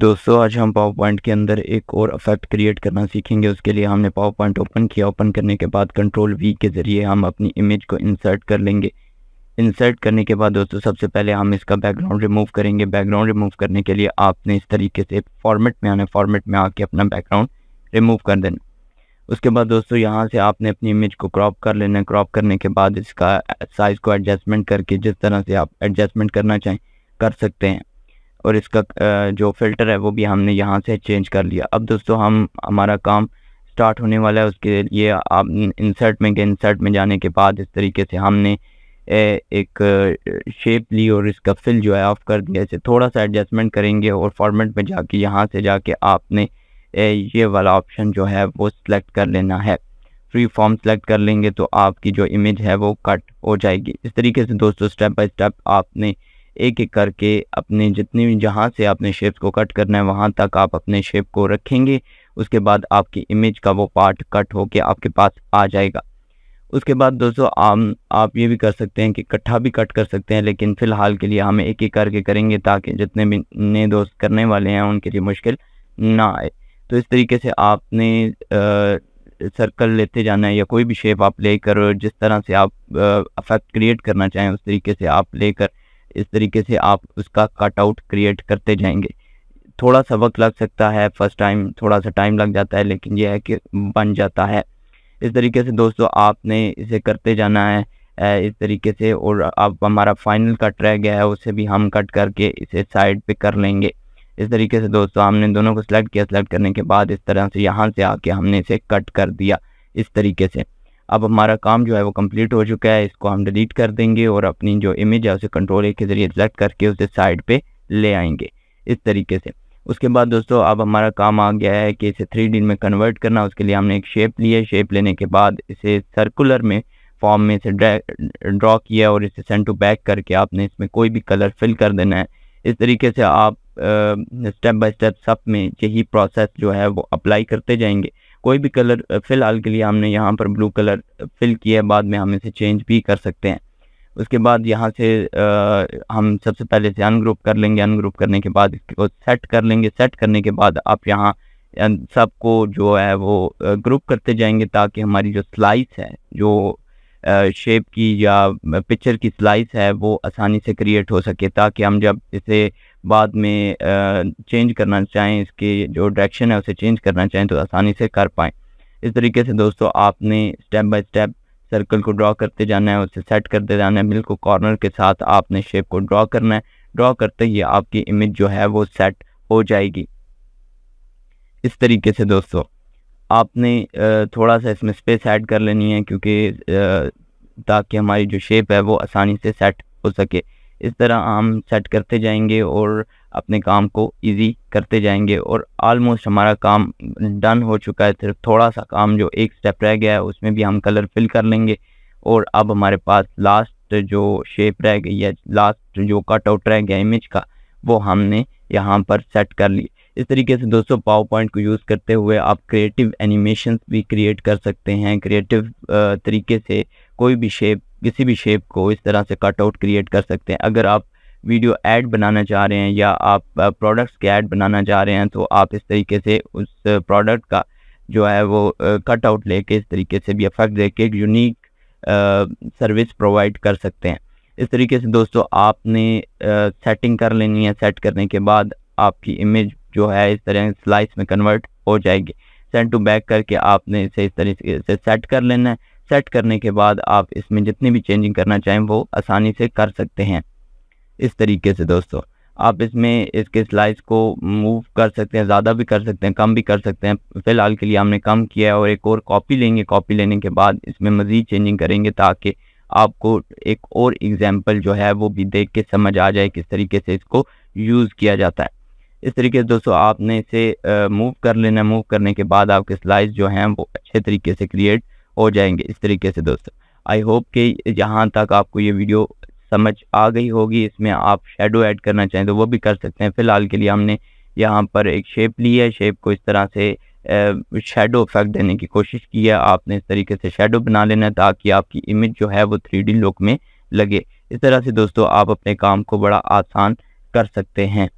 दोस्तों आज हम पावर पॉइंट के अंदर एक और इफेक्ट क्रिएट करना सीखेंगे उसके लिए हमने पावर पॉइंट ओपन किया ओपन करने के बाद कंट्रोल वी के ज़रिए हम अपनी इमेज को इंसर्ट कर लेंगे इंसर्ट करने के बाद दोस्तों सबसे पहले हम इसका बैकग्राउंड रिमूव करेंगे बैकग्राउंड रिमूव करने के लिए आपने इस तरीके से फॉर्मेट में आना फॉर्मेट में आके अपना बैकग्राउंड रिमूव कर देना उसके बाद दोस्तों यहाँ से आपने अपनी इमेज को क्रॉप कर लेना क्रॉप करने के बाद इसका साइज़ को एडजस्टमेंट करके जिस तरह से आप एडजस्टमेंट करना चाहें कर सकते हैं और इसका जो फ़िल्टर है वो भी हमने यहाँ से चेंज कर लिया अब दोस्तों हम हमारा काम स्टार्ट होने वाला है उसके लिए आप इंसर्ट में गए इंसर्ट में जाने के बाद इस तरीके से हमने एक शेप ली और इसका फिल जो है ऑफ़ कर दिया इसे थोड़ा सा एडजस्टमेंट करेंगे और फॉर्मेट में जाके यहाँ से जाके आपने ये वाला ऑप्शन जो है वो सिलेक्ट कर लेना है फ्री फॉर्म सेलेक्ट कर लेंगे तो आपकी जो इमेज है वो कट हो जाएगी इस तरीके से दोस्तों स्टेप बाई स्टेप आपने एक एक करके अपने जितने भी जहाँ से आपने शेप्स को कट करना है वहाँ तक आप अपने शेप को रखेंगे उसके बाद आपकी इमेज का वो पार्ट कट होके आपके पास आ जाएगा उसके बाद दोस्तों आम आप ये भी कर सकते हैं कि इकट्ठा भी कट कर सकते हैं लेकिन फ़िलहाल के लिए हम एक एक करके करेंगे ताकि जितने भी नए दोस्त करने वाले हैं उनके लिए मुश्किल ना आए तो इस तरीके से आपने आ, सर्कल लेते जाना है या कोई भी शेप आप लेकर जिस तरह से आप इफ़ेक्ट क्रिएट करना चाहें उस तरीके से आप लेकर इस तरीके से आप उसका कटआउट क्रिएट करते जाएंगे थोड़ा सा वक्त लग सकता है फर्स्ट टाइम थोड़ा सा टाइम लग जाता है लेकिन यह है कि बन जाता है इस तरीके से दोस्तों आपने इसे करते जाना है इस तरीके से और अब हमारा फाइनल कट रह गया है उसे भी हम कट करके इसे साइड पे कर लेंगे इस तरीके से दोस्तों हमने दोनों को सिलेक्ट किया सिलेक्ट करने के बाद इस तरह से यहाँ से आके हमने इसे कट कर दिया इस तरीके से अब हमारा काम जो है वो कंप्लीट हो चुका है इसको हम डिलीट कर देंगे और अपनी जो इमेज है उसे कंट्रोल ए के ज़रिए सेलेक्ट करके उसे साइड पे ले आएंगे इस तरीके से उसके बाद दोस्तों अब हमारा काम आ गया है कि इसे थ्री डी में कन्वर्ट करना उसके लिए हमने एक शेप ली है शेप लेने के बाद इसे सर्कुलर में फॉर्म में इसे ड्रॉ किया और इसे सेंड टू बैक करके आपने इसमें कोई भी कलर फिल कर देना है इस तरीके से आप स्टेप बाय स्टेप सब में यही प्रोसेस जो है वो अप्लाई करते जाएंगे कोई भी कलर फ़िलहाल के लिए हमने यहाँ पर ब्लू कलर फिल किया है बाद में हम इसे चेंज भी कर सकते हैं उसके बाद यहाँ से आ, हम सबसे पहले से अनग्रुप कर लेंगे अनग्रुप करने के बाद इसको सेट कर लेंगे सेट करने के बाद आप यहाँ सबको जो है वो ग्रुप करते जाएंगे ताकि हमारी जो स्लाइस है जो शेप की या पिक्चर की स्लाइस है वो आसानी से क्रिएट हो सके ताकि हम जब इसे बाद में चेंज करना चाहें इसके जो डायरेक्शन है उसे चेंज करना चाहें तो आसानी से कर पाएँ इस तरीके से दोस्तों आपने स्टेप बाय स्टेप सर्कल को ड्रा करते जाना है उसे सेट करते जाना है बिल्कुल कॉर्नर के साथ आपने शेप को ड्रा करना है ड्रा करते ही आपकी इमेज जो है वो सेट हो जाएगी इस तरीके से दोस्तों आपने थोड़ा सा इसमें स्पेस ऐड कर लेनी है क्योंकि ताकि हमारी जो शेप है वो आसानी से सेट हो सके इस तरह हम सेट करते जाएंगे और अपने काम को इजी करते जाएंगे और आलमोस्ट हमारा काम डन हो चुका है सिर्फ थोड़ा सा काम जो एक स्टेप रह गया है उसमें भी हम कलर फिल कर लेंगे और अब हमारे पास लास्ट जो शेप रह गई है लास्ट जो कटआउट रह गया इमेज का वो हमने यहाँ पर सेट कर लिया इस तरीके से दोस्तों पावर पॉइंट को यूज़ करते हुए आप क्रिएटिव एनिमेशन भी क्रिएट कर सकते हैं क्रिएटिव तरीके से कोई भी शेप किसी भी शेप को इस तरह से कट आउट क्रिएट कर सकते हैं अगर आप वीडियो ऐड बनाना चाह रहे हैं या आप प्रोडक्ट्स के ऐड बनाना चाह रहे हैं तो आप इस तरीके से उस प्रोडक्ट का जो है वो कट आउट लेके इस तरीके से भी इफेक्ट दे के एक यूनिक सर्विस प्रोवाइड कर सकते हैं इस तरीके से दोस्तों आपने सेटिंग कर लेनी है सेट करने के बाद आपकी इमेज जो है इस तरह स्लाइस में कन्वर्ट हो जाएगी सेंड टू बैक करके आपने इसे इस तरीके से सेट कर लेना है सेट करने के बाद आप इसमें जितनी भी चेंजिंग करना चाहें वो आसानी से कर सकते हैं इस तरीके से दोस्तों आप इसमें इसके स्लाइस को मूव कर सकते हैं ज़्यादा भी कर सकते हैं कम भी कर सकते हैं फ़िलहाल के लिए हमने कम किया है और एक और कॉपी लेंगे कॉपी लेने के बाद इसमें मज़ीद चेंजिंग करेंगे ताकि आपको एक और एग्ज़ाम्पल जो है वो भी देख के समझ आ जाए किस तरीके से इसको यूज़ किया जाता है इस तरीके से दोस्तों आपने इसे मूव कर लेना मूव करने के बाद आपके स्लाइस जो हैं वो अच्छे तरीके से क्रिएट हो जाएंगे इस तरीके से दोस्तों आई होप कि यहाँ तक आपको ये वीडियो समझ आ गई होगी इसमें आप शेडो ऐड करना चाहें तो वो भी कर सकते हैं फ़िलहाल के लिए हमने यहाँ पर एक शेप ली है शेप को इस तरह से शेडो इफेक्ट देने की कोशिश की है आपने इस तरीके से शेडो बना लेना है ताकि आपकी इमेज जो है वो थ्री लुक में लगे इस तरह से दोस्तों आप अपने काम को बड़ा आसान कर सकते हैं